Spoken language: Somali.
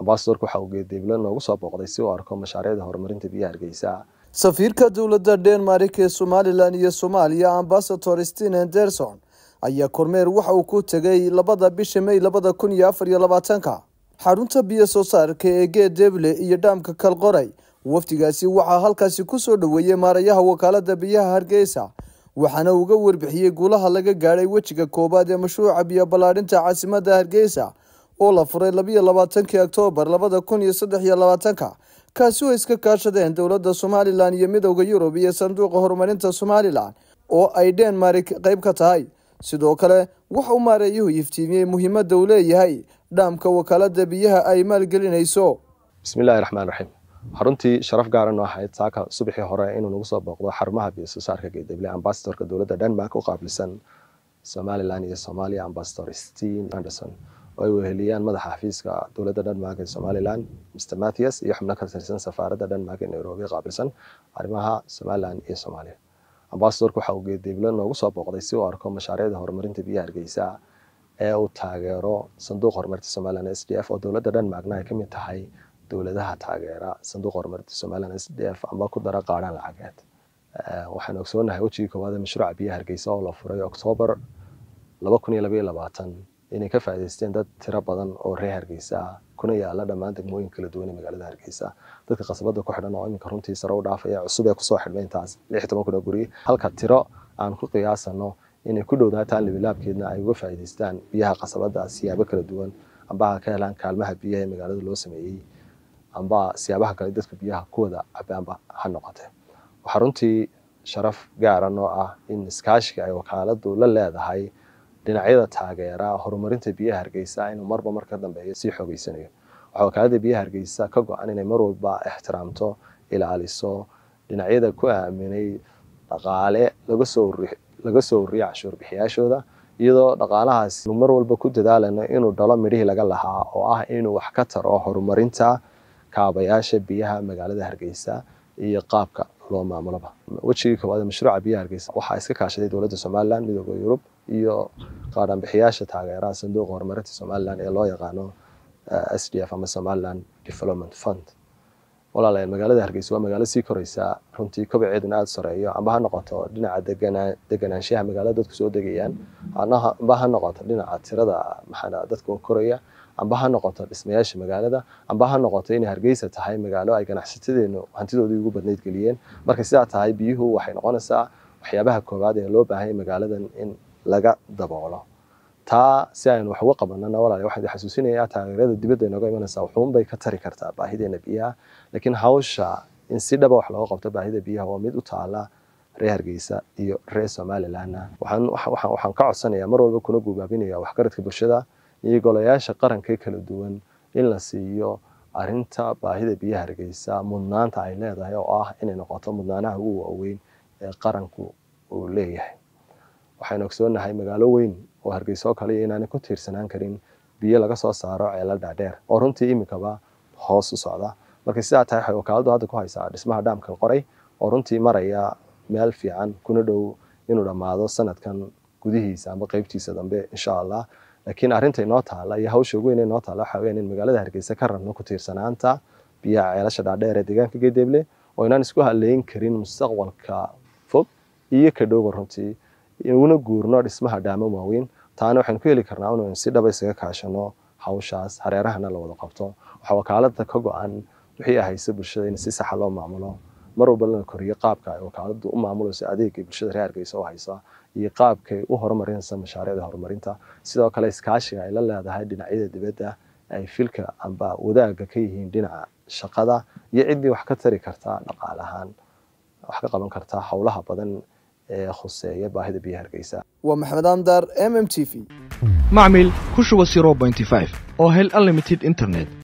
ambasadorka waxa uu geediible noogu soo booqday si uu arko mashaariicda horumarinta biyaha hargeysa safiirka dowladda denmark ee somalilan iyo soomaaliya ambasador stehen henderson ayaa kormeer waxa uu ku tegay labada bisha may labada kun iyo afar iyo labaatanka xarunta biyo soo saarka ee geed deble iyo dhaamka kalqoray wafdigaasi waxaa halkaasi ku soo dhoweeyey maarayaha wakaalada biyaha hargeysa waxaana uga warbixiyey guulaha laga gaadhay wejiga koowaad ee mashruuca biyo ballaadhinta caasimadda hargeysa oo la furay labiyo labaatankii oktoobar labada kun iyo saddex iyo labaatanka kaasi oo iska kaashadeen dowladda somalilan iyo midowda yurub iyo sanduuqa horumarinta somalilan oo ay denmark qayb ka tahay sidoo kale wax u maareeyuhu iftiimiyey muhiimadda uu leeyahay dhaamka wakaalada biyaha ay maalgelinayso bismillahi raxmaan raxiim xaruntii sharaf gaara noo ahayd saaka subaxii hore inuu nagu soo booqdo xarumaha biyo-soosaarka geedable ambasadorka dowladda denmark u qaabilsan somalilan iyo somalia ambasador stin anderson oo ay weheliyaan madaxa xafiiska dowladda dhanmaag ee somalilan mr mathias iyo xubno ka tirsan safaaradda dhanmaag ee nairobi qaabilsan arrimaha somalilan iyo soomaaliya ambasadorku waxa uu geediiblo noogu soo booqday si uu arko mashaariicda horumarinta biyaha hargeysa ee uu taageero sanduuqa horumarinta somalilan s d f oo dowladda dhanmaagna ay ka mid tahay dowladaha taageera sanduuqa horumarinta somalilan s d f amba ku dara qaadhaan lacageed waxaan ogsoonahay wejigii koowaad ee mashruuca biyaha hargeysa oo la furay oktoobar laba kun iyo labaiyo labaatan inay ka faa'iidaysteen dad tiro badan oo reer hargeysa ah kuna yaala dhammaan degmooyin kala duwan ee magaalada hargeysa dadka khasabada ku xidhan oo iminka runtii sare u dhaafaya cusub ee kusoo xidhmay intaas lix toban kun oo gurye halka tiro aan ku qiyaasano inay ku dhowdaataan labilaabkeedna ay uga faa'iidaystaan biyaha khasabada siyaabo kala duwan amba ka helaan kaalmaha biyaha ee magaalada loo sameeyey amba siyaabaha kale dadka biyaha kuwada cabaanba ha noqote waxaa runtii sharaf gaaran ah oo ah in iskaashiga ay wakaaladu la leedahay dhinacyada taageera horumarinta biyaha hargeysa inuu marba mar ka dambeeyo sii xoogeysanayo waxaa wakaalada biyaha hargeysa ka go-an inay mar walba ixtiraamto ilaaliso dhinacyada ku aaminay dhaqaale laga soo ururiyo cashuur bixiyaashooda iyadoo dhaqaalahaas mar walba ku dadaalano inuu dhalo midhihii laga lahaa oo ah inuu wax ka taro horumarinta kaabayaasha biyaha magaalada hargeysa iyo qaabka loo maamulaba wejigii koowaad mashruuca biyaha hargeysa waxaa iska kaashaday dowladda somalilan midooda yurub iyo qaadhanbixiyaasha taageeraha sanduuqa horumarinta somalilan ee loo yaqaano eh, s d f ama somalilan development fund walaalayaal magaalada hargeysa waa magaalo sii koreysaa runtii kobaceeduna aada sareeyo amba ha noqoto dhinaca degana deganaanshaha magaalada dadku soo degayaan amba ha noqoto dhinaca tirada maxaa dadka koraya amba ha noqoto dhismayaasha magaalada amba ha noqoto inay hargeysa tahay magaalo ay ganacsatadeenu hantidoodii ugu badnayd geliyeen marka sidaa tahay biyuhu waxay noqonaysaa waxyaabaha koowaad ee loo baahanya magaaladan in laga daboolo taa si aynu wax uga qabanana walaal waxaan xasuusinayaa taageerada dibadda inooga imanaysaa wuxuunbay ka tari kartaa baahideena biyaha laakiin hawsha in si dhaba ah wax looga qabto baahida biyaha oo mid u taala reer hargeysa iyo ree somalilandna waxaan ka codsanayaa mar walba kuna guubaabinaya waxgaradka bulshada iyo golayaasha qaranka kala duwan in la siiyo arinta baahida biyaha hargeysa mudnaanta ay leedahay oo ah inay noqoto mudnaanaha ugu waaweyn ee qaranku uu leeyahay waxaynu ogsoonahay magaalo weyn oo hargeysa oo kale inaanay ku tiirsanaan karin biyo laga soo saaro ceelal dhaadheer oo runtii imikaba hoos u socda markii sidaa tahay waxay wakaaladu hadda ku haysaa dhismaha dhaamkan qoray oo runtii maraya meel fiican kuna dhow inuu dhammaado sanadkan gudihiisa ama qeybtiisa dambe insha allah laakiin arinta inoo taala iyo hawsha ugu weyn inoo taala waxa weeyaan in magaalada Hargeysa ka rabno ku tiirsanaanta biyaha ceelasha dhaadheer ee deegaanka Geedeble oo inaan isku haleyn karin mustaqbalka fog iyo ka dhow runtii inuna guurno dhismaha dhaamo waaweyn taana waxaan ku heli karnaa inuu si dhaba ah isaga kaashano hawshaas hareerahana la wada qabto waxa wakaaladda ka go-an wixii ahaysa bulshada in si saxa loo maamulo mar walba lana koriyo qaabka ay wakaaladu u maamulayso adeega bulshada reer hargeysa oo haysa iyo qaabkay u horumarinaysa mashaariicda horumarinta sidoo kale iskaashiga ay la leedahay dhinacyada dibadda ay filka amba wadaaga ka yihiin dhinaca shaqada iyo ciddii wax ka tari kartaa dhaqaale ahaan wax ka qaban karta howlaha badan ee khuseeya baahida biyaha hargeysa waa maxamed amdar m m t v macmil ku shuba oo hel unlimited internet